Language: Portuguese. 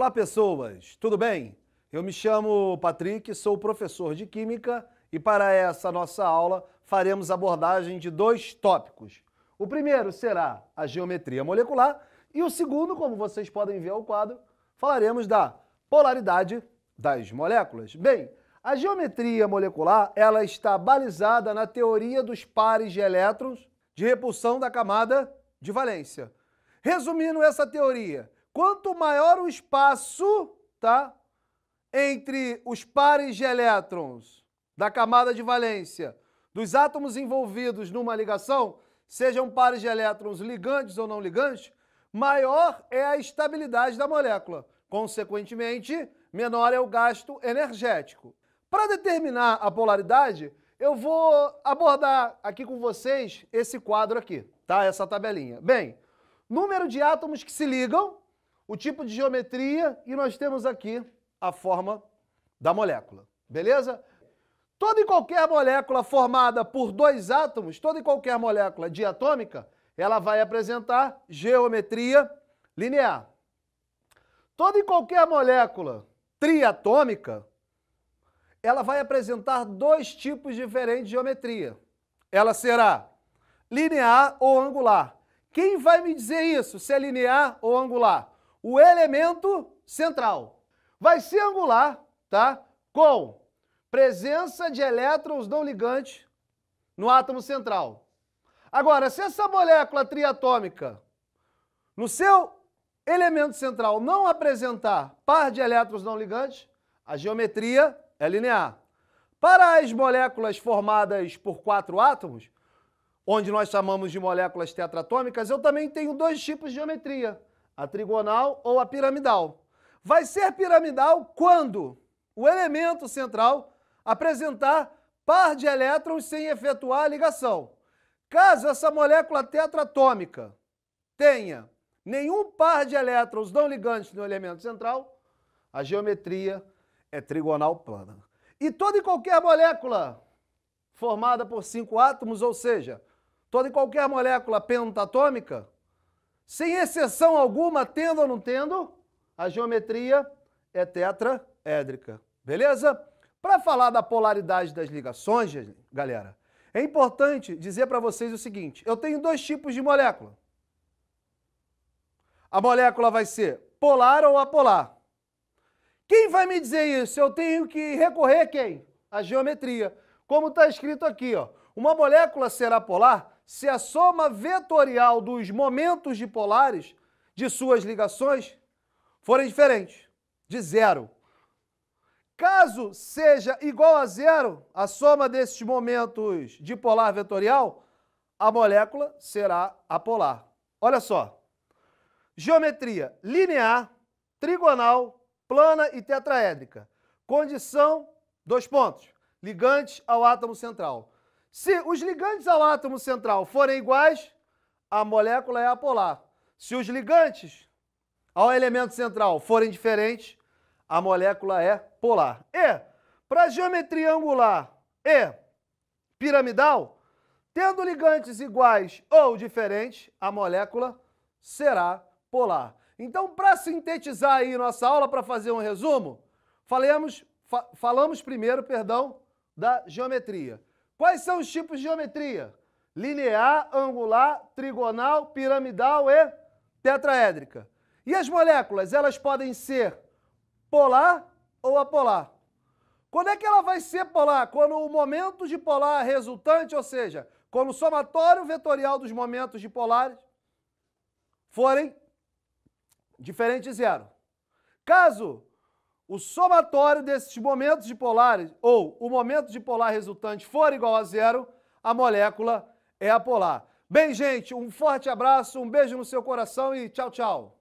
Olá, pessoas, tudo bem? Eu me chamo Patrick, sou professor de Química e para essa nossa aula faremos abordagem de dois tópicos. O primeiro será a geometria molecular e o segundo, como vocês podem ver ao quadro, falaremos da polaridade das moléculas. Bem, a geometria molecular ela está balizada na teoria dos pares de elétrons de repulsão da camada de valência. Resumindo essa teoria, Quanto maior o espaço, tá? Entre os pares de elétrons da camada de valência dos átomos envolvidos numa ligação, sejam pares de elétrons ligantes ou não ligantes, maior é a estabilidade da molécula. Consequentemente, menor é o gasto energético. Para determinar a polaridade, eu vou abordar aqui com vocês esse quadro aqui, tá? Essa tabelinha. Bem, número de átomos que se ligam o tipo de geometria e nós temos aqui a forma da molécula. Beleza? Toda e qualquer molécula formada por dois átomos, toda e qualquer molécula diatômica, ela vai apresentar geometria linear. Toda e qualquer molécula triatômica, ela vai apresentar dois tipos diferentes de geometria. Ela será linear ou angular. Quem vai me dizer isso, se é linear ou angular? o elemento central. Vai ser angular, tá? Com presença de elétrons não ligantes no átomo central. Agora, se essa molécula triatômica no seu elemento central não apresentar par de elétrons não ligantes, a geometria é linear. Para as moléculas formadas por quatro átomos, onde nós chamamos de moléculas tetratômicas, eu também tenho dois tipos de geometria a trigonal ou a piramidal. Vai ser piramidal quando o elemento central apresentar par de elétrons sem efetuar a ligação. Caso essa molécula tetratômica tenha nenhum par de elétrons não ligantes no elemento central, a geometria é trigonal plana. E toda e qualquer molécula formada por cinco átomos, ou seja, toda e qualquer molécula pentatômica, sem exceção alguma, tendo ou não tendo, a geometria é tetraédrica. Beleza? Para falar da polaridade das ligações, galera, é importante dizer para vocês o seguinte: eu tenho dois tipos de molécula. A molécula vai ser polar ou apolar. Quem vai me dizer isso? Eu tenho que recorrer a quem? A geometria. Como está escrito aqui, ó. Uma molécula será polar se a soma vetorial dos momentos dipolares de suas ligações forem diferentes, de zero. Caso seja igual a zero, a soma desses momentos dipolar vetorial, a molécula será apolar. Olha só. Geometria linear, trigonal, plana e tetraédrica. Condição, dois pontos, ligantes ao átomo central. Se os ligantes ao átomo central forem iguais, a molécula é apolar. Se os ligantes ao elemento central forem diferentes, a molécula é polar. E, para geometria angular e piramidal, tendo ligantes iguais ou diferentes, a molécula será polar. Então, para sintetizar aí nossa aula, para fazer um resumo, falemos, fa falamos primeiro, perdão, da geometria. Quais são os tipos de geometria? Linear, angular, trigonal, piramidal e tetraédrica. E as moléculas, elas podem ser polar ou apolar? Quando é que ela vai ser polar? Quando o momento de polar é resultante, ou seja, quando o somatório vetorial dos momentos dipolares forem diferente de zero. Caso o somatório desses momentos dipolares, ou o momento dipolar resultante for igual a zero, a molécula é apolar. Bem, gente, um forte abraço, um beijo no seu coração e tchau, tchau.